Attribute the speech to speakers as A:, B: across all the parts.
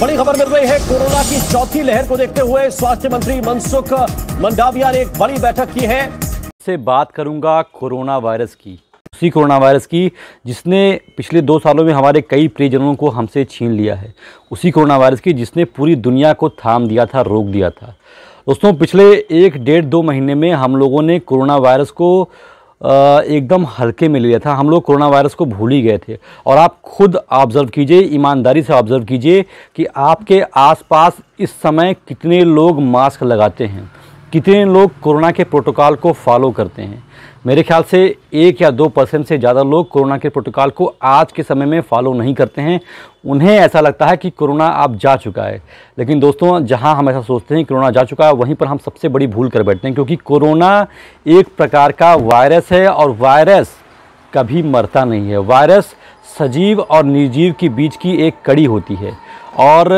A: बड़ी खबर मिल रही है कोरोना की चौथी लहर को देखते हुए स्वास्थ्य मंत्री मनसुख मंडाविया ने एक बड़ी बैठक की है से बात करूंगा कोरोना वायरस की उसी कोरोना वायरस की जिसने पिछले दो सालों में हमारे कई प्रियजनों को हमसे छीन लिया है उसी कोरोना वायरस की जिसने पूरी दुनिया को थाम दिया था रोक दिया था दोस्तों पिछले एक डेढ़ दो महीने में हम लोगों ने कोरोना वायरस को एकदम हल्के में लिया था हम लोग कोरोना वायरस को भूल ही गए थे और आप खुद ऑब्ज़र्व कीजिए ईमानदारी से ऑब्ज़र्व कीजिए कि आपके आसपास इस समय कितने लोग मास्क लगाते हैं कितने लोग कोरोना के प्रोटोकॉल को फॉलो करते हैं मेरे ख्याल से एक या दो परसेंट से ज़्यादा लोग कोरोना के प्रोटोकॉल को आज के समय में फॉलो नहीं करते हैं उन्हें ऐसा लगता है कि कोरोना अब जा चुका है लेकिन दोस्तों जहां हम ऐसा सोचते हैं कोरोना जा चुका है वहीं पर हम सबसे बड़ी भूल कर बैठते हैं क्योंकि कोरोना एक प्रकार का वायरस है और वायरस कभी मरता नहीं है वायरस सजीव और निर्जीव के बीच की एक कड़ी होती है और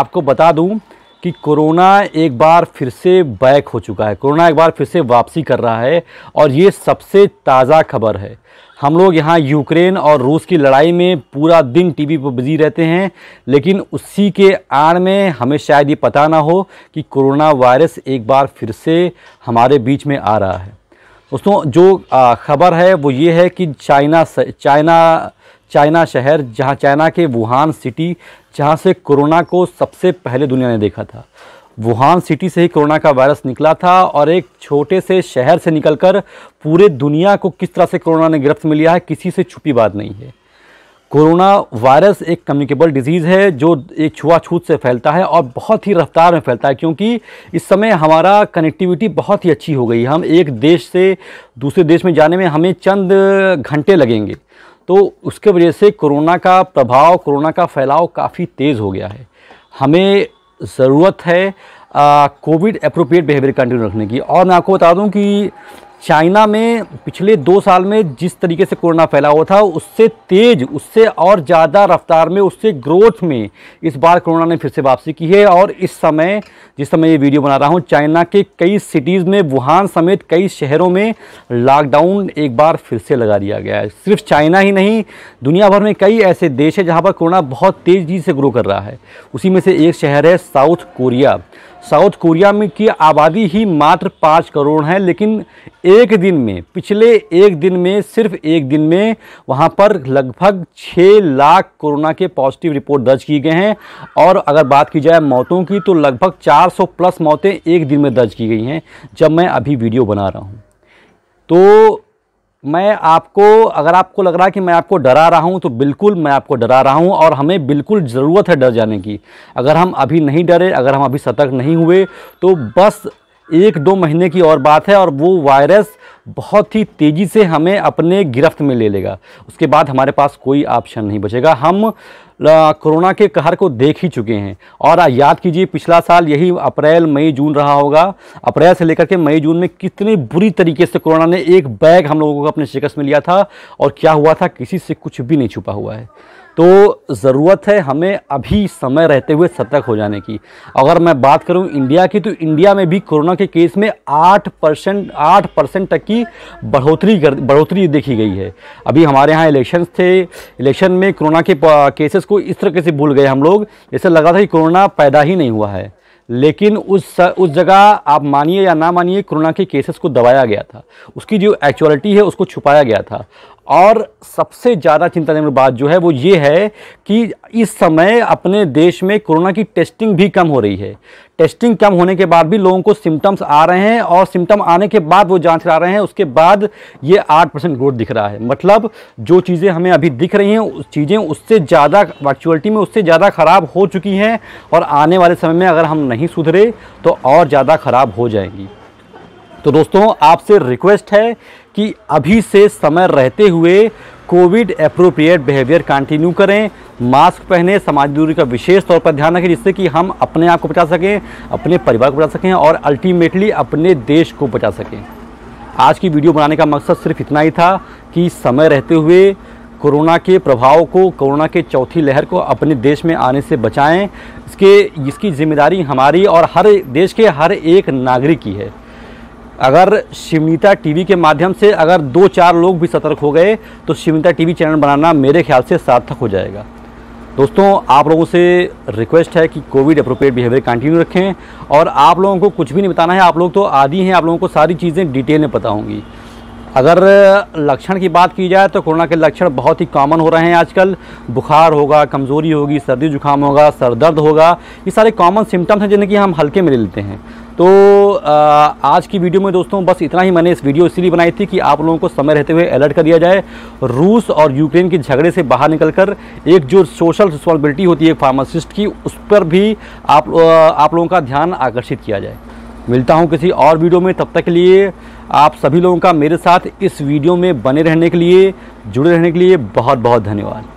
A: आपको बता दूँ कि कोरोना एक बार फिर से बैक हो चुका है कोरोना एक बार फिर से वापसी कर रहा है और ये सबसे ताज़ा खबर है हम लोग यहाँ यूक्रेन और रूस की लड़ाई में पूरा दिन टीवी पर बिजी रहते हैं लेकिन उसी के आड़ में हमें शायद ये पता ना हो कि कोरोना वायरस एक बार फिर से हमारे बीच में आ रहा है दोस्तों जो खबर है वो ये है कि चाइना चाइना चाइना शहर जहाँ चाइना के वुहान सिटी जहाँ से कोरोना को सबसे पहले दुनिया ने देखा था वुहान सिटी से ही कोरोना का वायरस निकला था और एक छोटे से शहर से निकलकर पूरे दुनिया को किस तरह से कोरोना ने गिरफ्त में लिया है किसी से छुपी बात नहीं है कोरोना वायरस एक कम्युनिकेबल डिजीज़ है जो एक छुआछूत से फैलता है और बहुत ही रफ्तार में फैलता है क्योंकि इस समय हमारा कनेक्टिविटी बहुत ही अच्छी हो गई हम एक देश से दूसरे देश में जाने में हमें चंद घंटे लगेंगे तो उसके वजह से कोरोना का प्रभाव कोरोना का फैलाव काफ़ी तेज़ हो गया है हमें ज़रूरत है कोविड अप्रोप्रिएट बिहेवियर कंटिन्यू रखने की और मैं आपको बता दूं कि चाइना में पिछले दो साल में जिस तरीके से कोरोना फैला हुआ था उससे तेज उससे और ज़्यादा रफ्तार में उससे ग्रोथ में इस बार कोरोना ने फिर से वापसी की है और इस समय जिस समय ये वीडियो बना रहा हूँ चाइना के कई सिटीज़ में वुहान समेत कई शहरों में लॉकडाउन एक बार फिर से लगा दिया गया है सिर्फ चाइना ही नहीं दुनिया भर में कई ऐसे देश है जहाँ पर कोरोना बहुत तेज़ी से ग्रो कर रहा है उसी में से एक शहर है साउथ कोरिया साउथ कोरिया में की आबादी ही मात्र पाँच करोड़ है लेकिन एक दिन में पिछले एक दिन में सिर्फ एक दिन में वहाँ पर लगभग छः लाख कोरोना के पॉजिटिव रिपोर्ट दर्ज किए गए हैं और अगर बात की जाए मौतों की तो लगभग 400 प्लस मौतें एक दिन में दर्ज की गई हैं जब मैं अभी वीडियो बना रहा हूँ तो मैं आपको अगर आपको लग रहा है कि मैं आपको डरा रहा हूँ तो बिल्कुल मैं आपको डरा रहा हूँ और हमें बिल्कुल ज़रूरत है डर जाने की अगर हम अभी नहीं डरे अगर हम अभी सतर्क नहीं हुए तो बस एक दो महीने की और बात है और वो वायरस बहुत ही तेज़ी से हमें अपने गिरफ्त में ले लेगा उसके बाद हमारे पास कोई ऑप्शन नहीं बचेगा हम कोरोना के कहर को देख ही चुके हैं और याद कीजिए पिछला साल यही अप्रैल मई जून रहा होगा अप्रैल से लेकर के मई जून में कितने बुरी तरीके से कोरोना ने एक बैग हम लोगों को अपने शिकस्त में लिया था और क्या हुआ था किसी से कुछ भी नहीं छुपा हुआ है तो ज़रूरत है हमें अभी समय रहते हुए सतर्क हो जाने की अगर मैं बात करूं इंडिया की तो इंडिया में भी कोरोना के केस में आठ परसेंट आठ परसेंट तक की बढ़ोतरी कर बढ़ोतरी देखी गई है अभी हमारे यहाँ इलेक्शंस थे इलेक्शन में कोरोना के केसेस को इस तरह से भूल गए हम लोग जैसे लगा था कि कोरोना पैदा ही नहीं हुआ है लेकिन उस उस जगह आप मानिए या ना मानिए कोरोना के केसेस को दबाया गया था उसकी जो एक्चुअलिटी है उसको छुपाया गया था और सबसे ज़्यादा चिंताजनक बात जो है वो ये है कि इस समय अपने देश में कोरोना की टेस्टिंग भी कम हो रही है टेस्टिंग कम होने के बाद भी लोगों को सिम्टम्स आ रहे हैं और सिम्टम आने के बाद वो जांच करा रहे हैं उसके बाद ये आठ परसेंट ग्रोथ दिख रहा है मतलब जो चीज़ें हमें अभी दिख रही हैं उस चीज़ें उससे ज़्यादा वर्चुअलिटी में उससे ज़्यादा ख़राब हो चुकी हैं और आने वाले समय में अगर हम नहीं सुधरे तो और ज़्यादा ख़राब हो जाएंगी तो दोस्तों आपसे रिक्वेस्ट है कि अभी से समय रहते हुए कोविड अप्रोप्रिएट बिहेवियर कंटिन्यू करें मास्क पहने सामाजिक दूरी का विशेष तौर पर ध्यान रखें जिससे कि हम अपने आप को बचा सकें अपने परिवार को बचा सकें और अल्टीमेटली अपने देश को बचा सकें आज की वीडियो बनाने का मकसद सिर्फ इतना ही था कि समय रहते हुए कोरोना के प्रभाव को कोरोना के चौथी लहर को अपने देश में आने से बचाएं इसके इसकी जिम्मेदारी हमारी और हर देश के हर एक नागरिक की है अगर शिवनीता टीवी के माध्यम से अगर दो चार लोग भी सतर्क हो गए तो शिवनीता टीवी चैनल बनाना मेरे ख्याल से सार्थक हो जाएगा दोस्तों आप लोगों से रिक्वेस्ट है कि कोविड अप्रोप्रिएट बिहेवियर कंटिन्यू रखें और आप लोगों को कुछ भी नहीं बताना है आप लोग तो आदि हैं आप लोगों को सारी चीज़ें डिटेल में पता होंगी अगर लक्षण की बात की जाए तो कोरोना के लक्षण बहुत ही कॉमन हो रहे हैं आजकल बुखार होगा कमज़ोरी होगी सर्दी जुकाम होगा सर दर्द होगा ये सारे कॉमन सिम्टम्स हैं जिन्हें कि हम हल्के में ले लेते हैं तो आज की वीडियो में दोस्तों बस इतना ही मैंने इस वीडियो इसलिए बनाई थी कि आप लोगों को समय रहते हुए अलर्ट कर दिया जाए रूस और यूक्रेन के झगड़े से बाहर निकलकर एक जो सोशल रिस्पॉन्सिबिलिटी होती है फार्मासिस्ट की उस पर भी आप आप लोगों का ध्यान आकर्षित किया जाए मिलता हूँ किसी और वीडियो में तब तक के लिए आप सभी लोगों का मेरे साथ इस वीडियो में बने रहने के लिए जुड़े रहने के लिए बहुत बहुत धन्यवाद